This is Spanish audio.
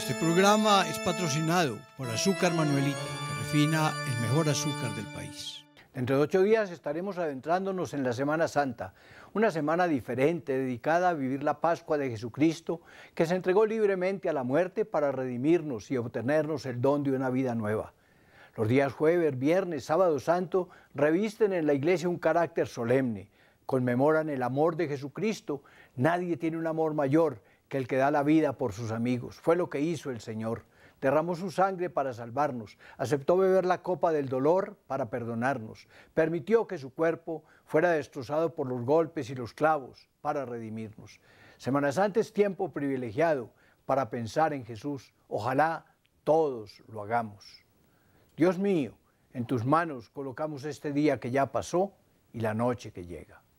Este programa es patrocinado por Azúcar Manuelita, que refina el mejor azúcar del país. Dentro de ocho días estaremos adentrándonos en la Semana Santa, una semana diferente dedicada a vivir la Pascua de Jesucristo, que se entregó libremente a la muerte para redimirnos y obtenernos el don de una vida nueva. Los días jueves, viernes, sábado santo revisten en la iglesia un carácter solemne, conmemoran el amor de Jesucristo, nadie tiene un amor mayor, que el que da la vida por sus amigos. Fue lo que hizo el Señor. Derramó su sangre para salvarnos, aceptó beber la copa del dolor para perdonarnos, permitió que su cuerpo fuera destrozado por los golpes y los clavos para redimirnos. Semanas antes tiempo privilegiado para pensar en Jesús. Ojalá todos lo hagamos. Dios mío, en tus manos colocamos este día que ya pasó y la noche que llega.